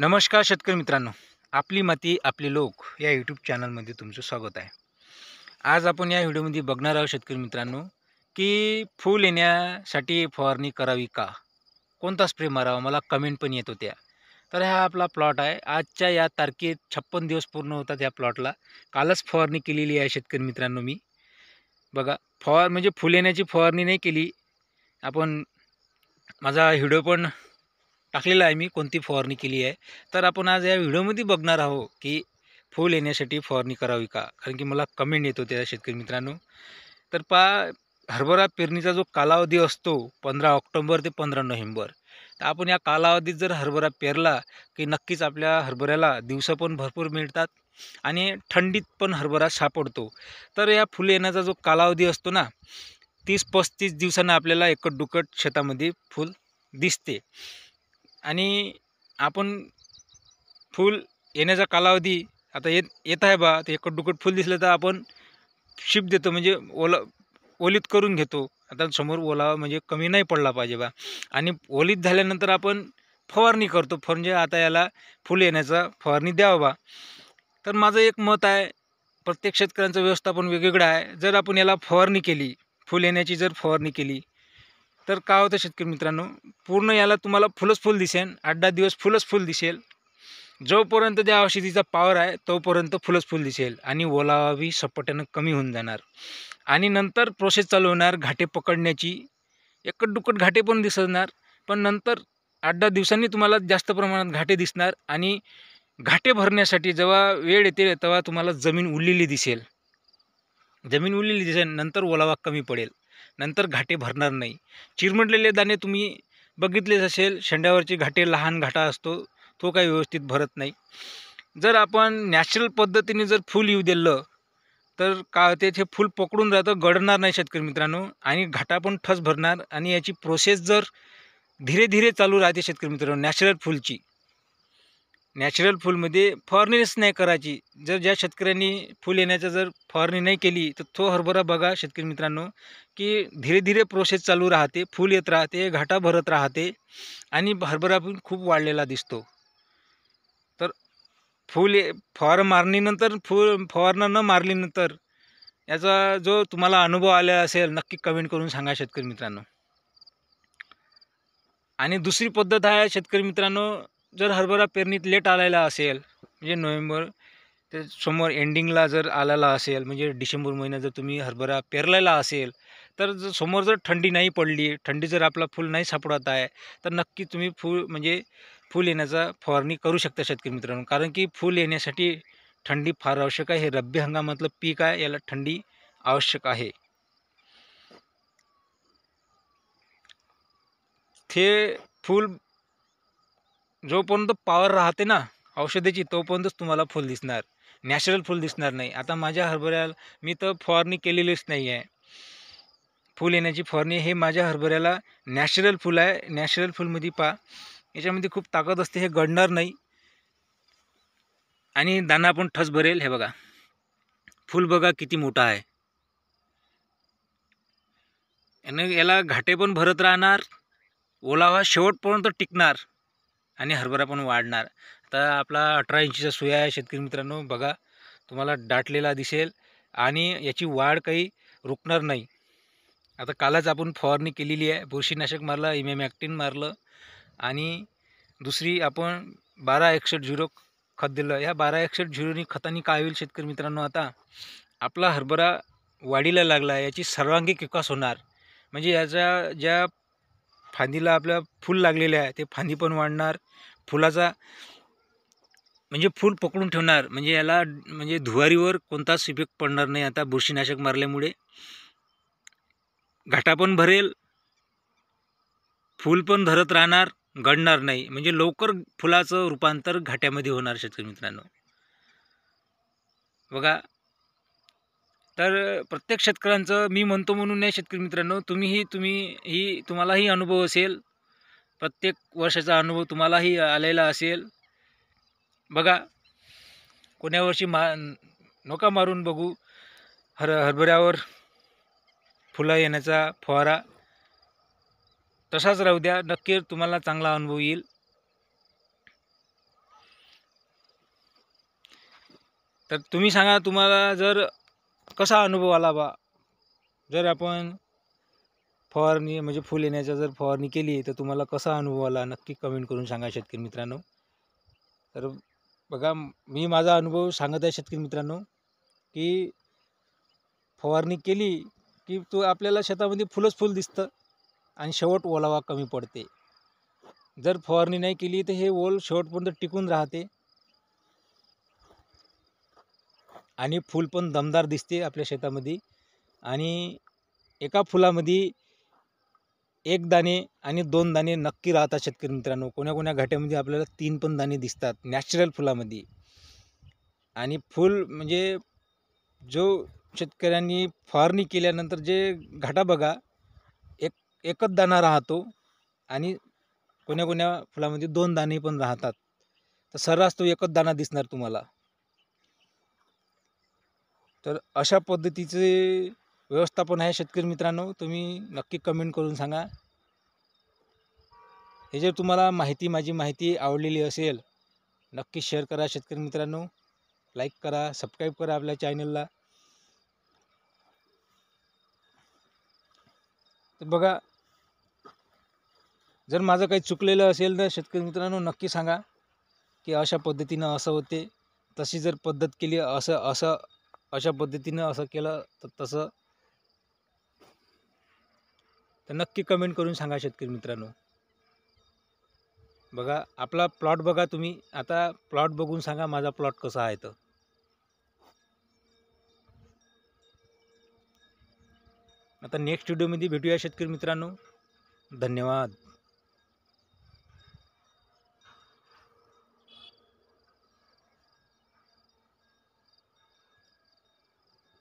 नमस्कार शेतकरी मित्रांनो आपली माती आपले लोक या यूट्यूब चॅनलमध्ये तुमचं स्वागत आहे आज आपण या व्हिडिओमध्ये बघणार आहोत शेतकरी मित्रांनो की फूल येण्यासाठी फवारणी करावी का कोणता स्प्रे मारावा मला कमेंट पण येत होत्या तर हा आपला प्लॉट आहे आजच्या या तारखेत छप्पन दिवस पूर्ण होतात या प्लॉटला कालच फवारणी केलेली आहे शेतकरी मित्रांनो मी बघा फवार म्हणजे फुल येण्याची फवारणी नाही केली आपण माझा व्हिडिओ पण टाकलेला आहे मी कोणती फवारणी केली आहे तर आपण आज या व्हिडिओमध्ये बघणार आहोत की फूल येण्यासाठी फवारणी करावी का कारण की मला कमेंट येतो त्या शेतकरी मित्रांनो तर पा हरभरा पेरणीचा जो कालावधी असतो पंधरा ऑक्टोंबर ते पंधरा नोव्हेंबर तर आपण या कालावधीत जर हरभरा पेरला की नक्कीच आपल्या हरभऱ्याला दिवसं पण भरपूर मिळतात आणि थंडीत पण हरभरा सापडतो तर या फुले येण्याचा जो कालावधी असतो ना तीस पस्तीस दिवसांना आपल्याला एकट डुकट शेतामध्ये फूल दिसते आणि आपण फूल येण्याचा कालावधी आता येत येत आहे बा ते दुकट फूल दिसलं तर आपण शिप देतो म्हणजे ओला ओलीत करून घेतो आता समोर ओलावा म्हणजे कमी नाही पडला पाहिजे बा आणि ओलीत झाल्यानंतर आपण फवारणी करतो फर म्हणजे आता याला फुल येण्याचा फवारणी द्यावा बा तर माझं एक मत आहे प्रत्येक शेतकऱ्यांचं व्यवस्थापन वेगवेगळं आहे जर आपण याला फवारणी केली फुल येण्याची जर फवारणी केली तर काय होतं शेतकरी मित्रांनो पूर्ण याला तुम्हाला फुलच फुल दिसेन आठ दहा दिवस फुलच फुल दिसेल जोपर्यंत त्या औषधीचा पावर आहे तोपर्यंत फुलच फुल दिसेल आणि ओलावाबी बी सपाट्यानं कमी होऊन जाणार आणि नंतर प्रोसेस चालू होणार घाटे पकडण्याची एकट घाटे पण दिसणार पण नंतर आठ दहा दिवसांनी तुम्हाला जास्त प्रमाणात घाटे दिसणार आणि घाटे भरण्यासाठी जेव्हा वेळ येते तेव्हा तुम्हाला जमीन उरलेली दिसेल जमीन उरलेली दिसेल नंतर ओलावा कमी पडेल नंतर घाटे भरणार नाही चिरमडलेले दाणे तुम्ही बघितलेच असेल शेंड्यावरची घाटे लहान घाटा असतो तो काही व्यवस्थित भरत नाही जर आपण नॅचरल पद्धतीने जर फूल येऊ दिलं तर का ते फूल पकडून राहतं गडणार नाही शेतकरी मित्रांनो आणि घाटा पण ठस भरणार आणि याची प्रोसेस जर धीरे धीरे चालू राहते शेतकरी मित्रांनो नॅचरल फूलची नॅचरल फुलमध्ये फवारणीच नाही करायची जर ज्या शेतकऱ्यांनी फुल येण्याचं जर फवारणी नाही केली तर तो हरभरा बघा शेतकरी मित्रांनो की धीरे धीरे प्रोसेस चालू राहते फुल येत राहते घाटा भरत राहते आणि हरभरा पण खूप वाढलेला दिसतो तर फुल फवार मारणीनंतर फुल फवारणं न नंतर याचा जो तुम्हाला अनुभव आला असेल नक्की कमेंट करून सांगा शेतकरी मित्रांनो आणि दुसरी पद्धत आहे शेतकरी मित्रांनो जर हरभरा पेरणीत लेट आलेला असेल म्हणजे नोव्हेंबर ते समोर एंडिंगला जर आलेला असेल म्हणजे डिसेंबर महिन्यात जर तुम्ही हरभरा पेरलेला असेल तर जर समोर जर थंडी नाही पडली थंडी जर आपला फुल नाही सापडत आहे तर नक्की तुम्ही फूल म्हणजे फूल येण्याचा फवारणी करू शकता शेतकरी मित्रांनो कारण की फूल येण्यासाठी थंडी फार आवश्यक आहे हे रब्बी हंगामातलं पीक आहे याला थंडी आवश्यक आहे ते फूल जोपर्यंत पावर राहते ना औषधाची तोपर्यंतच तुम्हाला फुल दिसणार नॅचरल फुल दिसणार नाही आता माझ्या हरभऱ्याला मी तर फवारणी केलेलीच नाही आहे फुल येण्याची फवारणी हे माझ्या हरभऱ्याला नॅचरल फुल आहे नॅचरल फुलमध्ये पा याच्यामध्ये खूप ताकद असते हे घडणार नाही आणि दाना पण ठस भरेल हे बघा फुल बघा किती मोठा आहे आणि याला घाटे पण भरत राहणार ओलावा शेवटपर्यंत टिकणार आणि हरभरा पण वाढणार आता आपला अठरा इंचीचा सुया आहे शेतकरी मित्रांनो बघा तुम्हाला दाटलेला दिसेल आणि याची वाढ काही रुकणार नाही आता कालच आपण फवारणी केलेली आहे बुरशीनाशक मारलं इमेमॅक्टिन मारलं आणि दुसरी आपण बारा एकसष्ट झिरो खत दिलं या बारा एकसठ झिरोनी खतानी काय होईल शेतकरी मित्रांनो आता आपला हरभरा वाढीला लागला याची सर्वांगीण विकास होणार म्हणजे याचा ज्या फांदीला आपल्या फूल लागलेले आहे ते फांदी पण वाढणार फुलाचा म्हणजे फूल पकडून ठेवणार म्हणजे याला म्हणजे धुवारीवर कोणताच इफेक्ट पडणार नाही आता बुरशीनाशक मारल्यामुळे घाटा पण भरेल फूल पण धरत राहणार गडणार नाही म्हणजे लवकर फुलाचं रूपांतर घाट्यामध्ये होणार शेतकरी मित्रांनो बघा तर प्रत्येक शेतकऱ्यांचं मी म्हणतो म्हणून नाही शेतकरी मित्रांनो तुम्हीही तुम्ही ही तुम्हालाही अनुभव असेल प्रत्येक वर्षाचा अनुभव तुम्हालाही आलेला असेल बघा कोण्या वर्षी मा नोका मारून बघू हर हरभऱ्यावर फुलं येण्याचा फवारा तसाच राहू द्या नक्की तुम्हाला चांगला अनुभव येईल तर तुम्ही सांगा तुम्हाला जर कसा अनुभव आला बा जर आपण फवारणी म्हणजे फुल येण्याचा जर फवारणी केली तर तुम्हाला कसा अनुभव आला नक्की कमेंट करून सांगा शेतकरी मित्रांनो तर बघा मी माझा अनुभव सांगत आहे शेतकरी मित्रांनो की फवारणी केली की तो आपल्याला शेतामध्ये फुलंच फुल दिसतं आणि शेवट ओलावा कमी पडते जर फवारणी नाही केली तर हे ओल शेवटपर्यंत टिकून राहते आणि फूल पण दमदार दिसते आपल्या शेतामध्ये आणि एका फुलामध्ये एक दाणे आणि दोन दाणे नक्की राहतात शेतकरी मित्रांनो कोण्या कोण्या घाट्यामध्ये आपल्याला तीन पण दाणे दिसतात नॅचरल फुलामध्ये आणि फूल म्हणजे जो शेतकऱ्यांनी फवारणी केल्यानंतर जे घाटा बघा एक एकच दाणा राहतो आणि कोण्या कोण्या फुलामध्ये दोन दाणे पण राहतात तर सर्रास तो एकच दाणा दिसणार तुम्हाला तर अशा पद्धतीचे व्यवस्थापन आहे शेतकरी मित्रांनो तुम्ही नक्की कमेंट करून सांगा हे जर तुम्हाला माहिती माझी माहिती आवडलेली असेल नक्की शेअर करा शेतकरी मित्रांनो लाईक करा सबस्क्राईब करा आपल्या चॅनलला तर बघा जर माझं काही चुकलेलं असेल तर शेतकरी मित्रांनो नक्की सांगा की अशा पद्धतीनं असं होते तशी जर पद्धत केली असं असं अशा पद्धतीनं असं केलं तर तसं तर नक्की कमेंट करून सांगा शेतकरी मित्रांनो बघा आपला प्लॉट बघा तुम्ही आता प्लॉट बघून सांगा माझा प्लॉट कसा आहे तर आता नेक्स्ट व्हिडिओमध्ये भेटूया शेतकरी मित्रांनो धन्यवाद